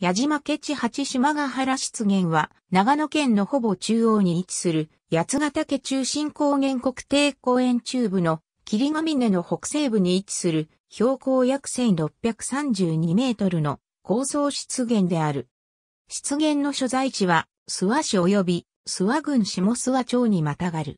矢島家地八島ヶ原湿原は、長野県のほぼ中央に位置する、八ヶ岳中心高原国定公園中部の、霧ヶ峰の北西部に位置する、標高約1632メートルの高層湿原である。湿原の所在地は、諏訪市及び、諏訪郡下諏訪町にまたがる。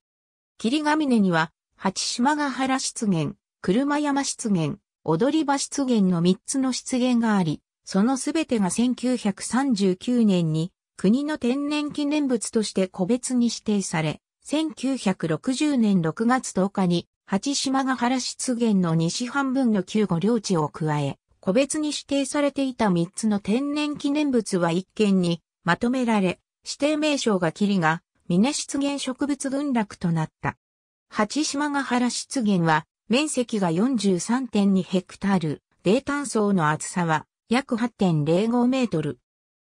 霧ヶ峰には、八島ヶ原湿原、車山湿原、踊り場湿原の3つの湿原があり、そのすべてが1939年に国の天然記念物として個別に指定され、1960年6月10日に、八島ヶ原湿原の西半分の旧五領地を加え、個別に指定されていた3つの天然記念物は一見にまとめられ、指定名称が霧が、峰湿原植物群落となった。八島ヶ原湿原は、面積が43.2ヘクタール、冷炭層の厚さは約8.05メートル。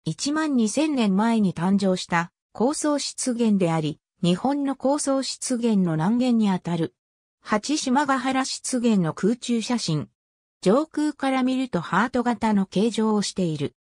1万2000年前に誕生した高層湿原であり、日本の高層湿原の南限にあたる。八島ヶ原湿原の空中写真。上空から見るとハート型の形状をしている。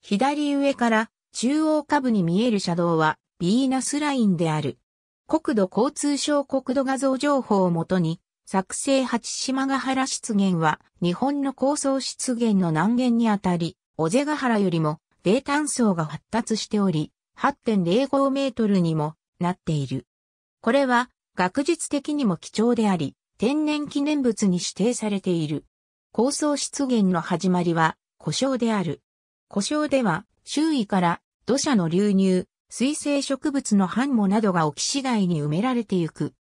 左上から中央下部に見える車道はビーナスラインである。国土交通省国土画像情報をもとに作成八島ヶ原湿原は日本の高層湿原の南限にあたり、尾瀬ヶ原よりも冷炭層が発達しており、8.05メートルにもなっている。これは学術的にも貴重であり、天然記念物に指定されている。高層湿原の始まりは故障である。故障では周囲から土砂の流入、水生植物の繁茂などが起き次第に埋められてゆく。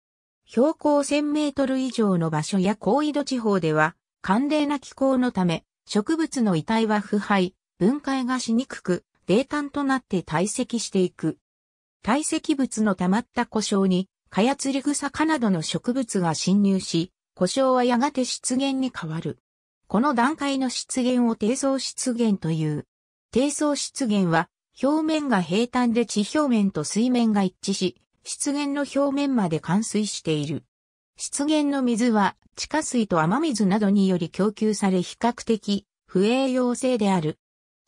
標高1000メートル以上の場所や高緯度地方では、寒冷な気候のため、植物の遺体は腐敗、分解がしにくく、冷淡となって堆積していく。堆積物の溜まった故障に、カヤツリグサ科などの植物が侵入し、故障はやがて湿原に変わる。この段階の湿原を低層湿原という。低層湿原は、表面が平坦で地表面と水面が一致し、湿原の表面まで冠水している。湿原の水は地下水と雨水などにより供給され比較的不栄養性である。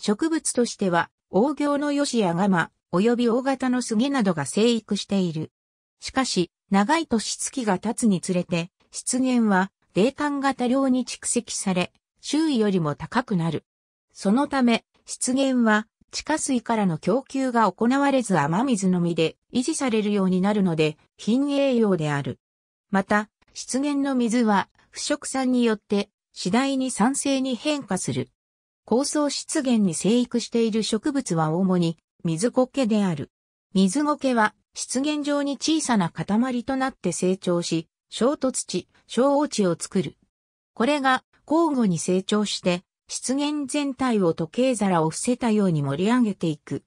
植物としては、大行のヨシやガマ、及び大型のスゲなどが生育している。しかし、長い年月が経つにつれて、湿原は冷感が多量に蓄積され、周囲よりも高くなる。そのため、湿原は地下水からの供給が行われず雨水のみで維持されるようになるので、貧栄養である。また、湿原の水は腐食酸によって次第に酸性に変化する。高層湿原に生育している植物は主に水苔である。水苔は湿原上に小さな塊となって成長し、小突地、小落地を作る。これが交互に成長して湿原全体を時計皿を伏せたように盛り上げていく。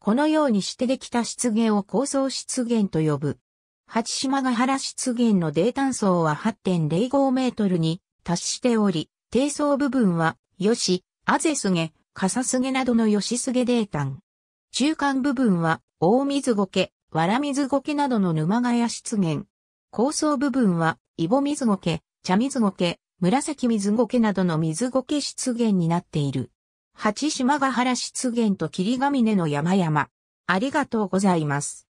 このようにしてできた湿原を高層湿原と呼ぶ。八島ヶ原湿原の泥炭層は8.05メートルに達しており、低層部分は、吉、アゼスゲ、カサスゲなどの吉スゲ泥炭。中間部分は、大水苔、わら水苔などの沼ヶ谷湿原。高層部分は、イボ水苔、茶水苔、紫水苔などの水苔湿原になっている。八島ヶ原湿原と霧ヶ峰の山々。ありがとうございます。